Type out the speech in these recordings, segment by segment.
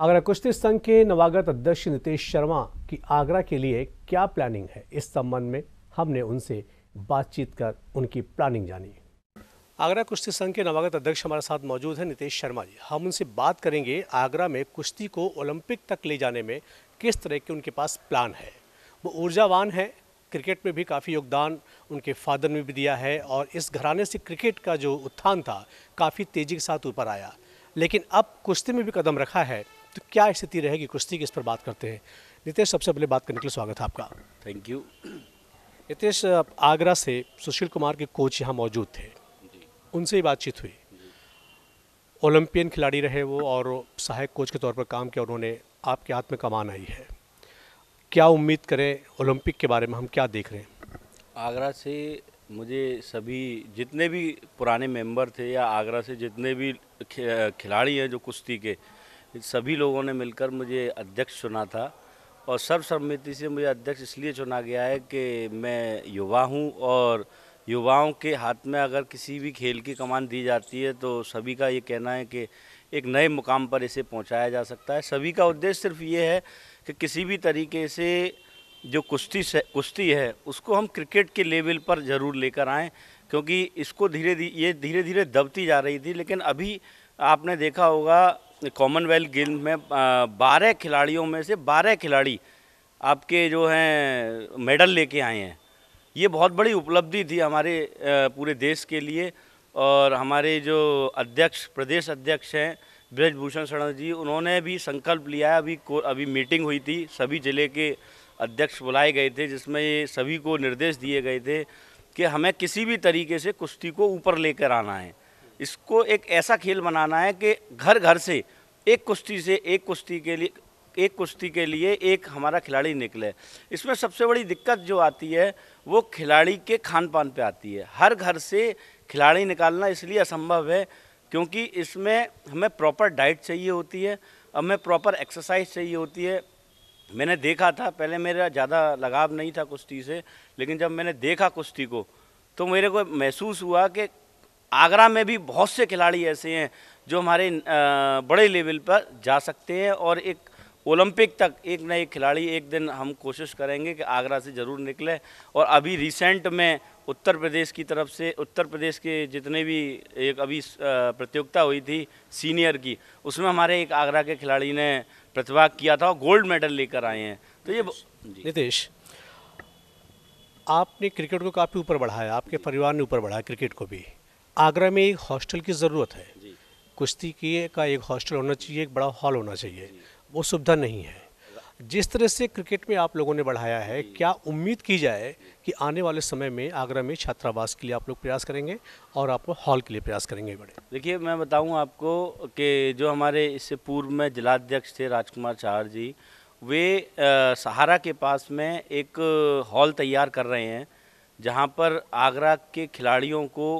आगरा कुश्ती संघ के नवागत अध्यक्ष नितेश शर्मा की आगरा के लिए क्या प्लानिंग है इस संबंध में हमने उनसे बातचीत कर उनकी प्लानिंग जानी आगरा कुश्ती संघ के नवागत अध्यक्ष हमारे साथ मौजूद हैं नितेश शर्मा जी हम उनसे बात करेंगे आगरा में कुश्ती को ओलंपिक तक ले जाने में किस तरह के उनके पास प्लान है वो ऊर्जावान है क्रिकेट में भी काफ़ी योगदान उनके फादर ने भी दिया है और इस घराने से क्रिकेट का जो उत्थान था काफ़ी तेज़ी के साथ ऊपर आया लेकिन अब कुश्ती में भी कदम रखा है तो क्या स्थिति रहेगी कुश्ती की इस पर बात करते हैं नितेश सबसे पहले बात करने के लिए स्वागत है आपका थैंक यू नितेश आगरा से सुशील कुमार के कोच यहाँ मौजूद थे उनसे ही बातचीत हुई ओलंपियन खिलाड़ी रहे वो और सहायक कोच के तौर पर काम किया उन्होंने आपके हाथ में कमान आई है क्या उम्मीद करें ओलंपिक के बारे में हम क्या देख रहे हैं आगरा से मुझे सभी जितने भी पुराने मेंबर थे या आगरा से जितने भी खिलाड़ी हैं जो कुश्ती के सभी लोगों ने मिलकर मुझे अध्यक्ष चुना था और सर्वसम्मति से मुझे अध्यक्ष इसलिए चुना गया है कि मैं युवा हूँ और युवाओं के हाथ में अगर किसी भी खेल की कमान दी जाती है तो सभी का ये कहना है कि एक नए मुकाम पर इसे पहुंचाया जा सकता है सभी का उद्देश्य सिर्फ ये है कि किसी भी तरीके से जो कुश्ती से कुश्ती है उसको हम क्रिकेट के लेवल पर ज़रूर लेकर आएँ क्योंकि इसको धीरे धीरे ये धीरे धीरे दबती जा रही थी लेकिन अभी आपने देखा होगा कॉमनवेल्थ गेम में बारह खिलाड़ियों में से बारह खिलाड़ी आपके जो हैं मेडल लेके आए हैं ये बहुत बड़ी उपलब्धि थी हमारे पूरे देश के लिए और हमारे जो अध्यक्ष प्रदेश अध्यक्ष हैं ब्रजभूषण शरण जी उन्होंने भी संकल्प लिया है अभी को अभी मीटिंग हुई थी सभी ज़िले के अध्यक्ष बुलाए गए थे जिसमें ये सभी को निर्देश दिए गए थे कि हमें किसी भी तरीके से कुश्ती को ऊपर लेकर आना है इसको एक ऐसा खेल बनाना है कि घर घर से एक कुश्ती से एक कुश्ती के लिए एक कुश्ती के लिए एक हमारा खिलाड़ी निकले इसमें सबसे बड़ी दिक्कत जो आती है वो खिलाड़ी के खान पान पर आती है हर घर से खिलाड़ी निकालना इसलिए असंभव है क्योंकि इसमें हमें प्रॉपर डाइट चाहिए होती है हमें प्रॉपर एक्सरसाइज चाहिए होती है मैंने देखा था पहले मेरा ज़्यादा लगाव नहीं था कुश्ती से लेकिन जब मैंने देखा कुश्ती को तो मेरे को महसूस हुआ कि आगरा में भी बहुत से खिलाड़ी ऐसे हैं जो हमारे बड़े लेवल पर जा सकते हैं और एक ओलंपिक तक एक नए एक खिलाड़ी एक दिन हम कोशिश करेंगे कि आगरा से ज़रूर निकले और अभी रिसेंट में उत्तर प्रदेश की तरफ से उत्तर प्रदेश के जितने भी एक अभी प्रतियोगिता हुई थी सीनियर की उसमें हमारे एक आगरा के खिलाड़ी ने प्रतिभाग किया था और गोल्ड मेडल लेकर आए हैं तो ये नितेश आपने क्रिकेट को काफ़ी ऊपर बढ़ाया आपके परिवार ने ऊपर बढ़ाया क्रिकेट को भी आगरा में एक हॉस्टल की ज़रूरत है कुश्ती की का एक हॉस्टल होना चाहिए एक बड़ा हॉल होना चाहिए वो सुविधा नहीं है जिस तरह से क्रिकेट में आप लोगों ने बढ़ाया है क्या उम्मीद की जाए कि आने वाले समय में आगरा में छात्रावास के लिए आप लोग प्रयास करेंगे और आप हॉल के लिए प्रयास करेंगे बड़े देखिए मैं बताऊं आपको कि जो हमारे इससे पूर्व में जिलाध्यक्ष थे राजकुमार चाहर जी वे आ, सहारा के पास में एक हॉल तैयार कर रहे हैं जहाँ पर आगरा के खिलाड़ियों को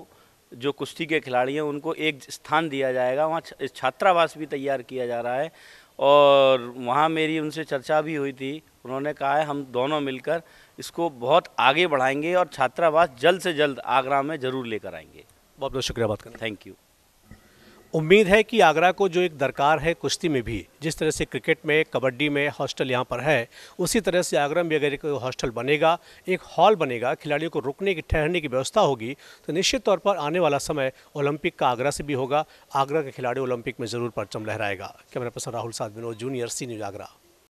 जो कुश्ती के खिलाड़ी हैं उनको एक स्थान दिया जाएगा वहाँ छात्रावास भी तैयार किया जा रहा है और वहाँ मेरी उनसे चर्चा भी हुई थी उन्होंने कहा है हम दोनों मिलकर इसको बहुत आगे बढ़ाएंगे और छात्रावास जल्द से जल्द आगरा में ज़रूर लेकर आएंगे बहुत बहुत शुक्रिया बात करें थैंक यू उम्मीद है कि आगरा को जो एक दरकार है कुश्ती में भी जिस तरह से क्रिकेट में कबड्डी में हॉस्टल यहाँ पर है उसी तरह से आगरा में अगर एक हॉस्टल बनेगा एक हॉल बनेगा खिलाड़ियों को रुकने की ठहरने की व्यवस्था होगी तो निश्चित तौर पर आने वाला समय ओलंपिक का आगरा से भी होगा आगरा के खिलाड़ी ओलंपिक में ज़रूर परचम लहराएगा camera person Rahul Sadh Vinod junior C news Agra